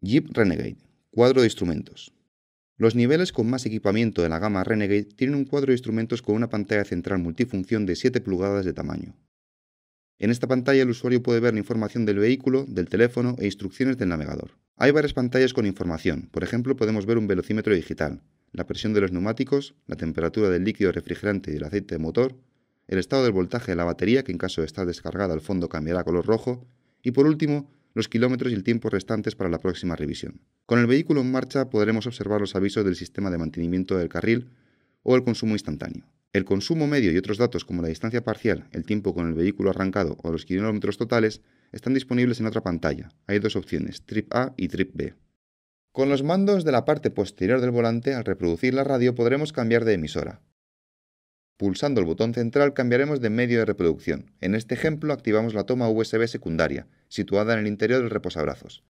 Jeep Renegade, cuadro de instrumentos. Los niveles con más equipamiento de la gama Renegade tienen un cuadro de instrumentos con una pantalla central multifunción de 7 pulgadas de tamaño. En esta pantalla el usuario puede ver la información del vehículo, del teléfono e instrucciones del navegador. Hay varias pantallas con información, por ejemplo podemos ver un velocímetro digital, la presión de los neumáticos, la temperatura del líquido refrigerante y del aceite de motor, el estado del voltaje de la batería que en caso de estar descargada al fondo cambiará a color rojo y por último los kilómetros y el tiempo restantes para la próxima revisión. Con el vehículo en marcha podremos observar los avisos del sistema de mantenimiento del carril o el consumo instantáneo. El consumo medio y otros datos como la distancia parcial, el tiempo con el vehículo arrancado o los kilómetros totales están disponibles en otra pantalla. Hay dos opciones, Trip A y Trip B. Con los mandos de la parte posterior del volante, al reproducir la radio podremos cambiar de emisora. Pulsando el botón central cambiaremos de medio de reproducción. En este ejemplo activamos la toma USB secundaria, situada en el interior del reposabrazos.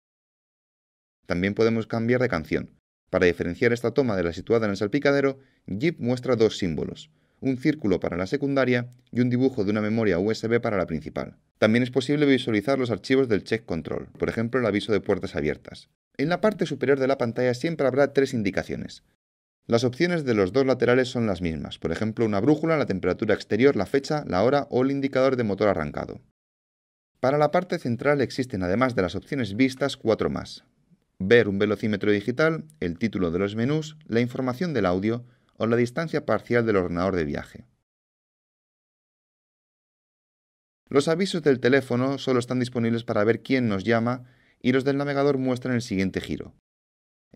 También podemos cambiar de canción. Para diferenciar esta toma de la situada en el salpicadero, Jeep muestra dos símbolos, un círculo para la secundaria y un dibujo de una memoria USB para la principal. También es posible visualizar los archivos del check control, por ejemplo el aviso de puertas abiertas. En la parte superior de la pantalla siempre habrá tres indicaciones, las opciones de los dos laterales son las mismas, por ejemplo una brújula, la temperatura exterior, la fecha, la hora o el indicador de motor arrancado. Para la parte central existen además de las opciones vistas cuatro más. Ver un velocímetro digital, el título de los menús, la información del audio o la distancia parcial del ordenador de viaje. Los avisos del teléfono solo están disponibles para ver quién nos llama y los del navegador muestran el siguiente giro.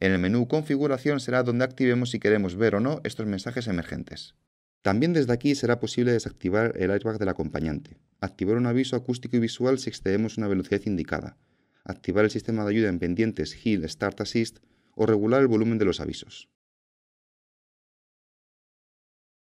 En el menú Configuración será donde activemos si queremos ver o no estos mensajes emergentes. También desde aquí será posible desactivar el airbag del acompañante, activar un aviso acústico y visual si excedemos una velocidad indicada, activar el sistema de ayuda en pendientes Hill Start Assist o regular el volumen de los avisos.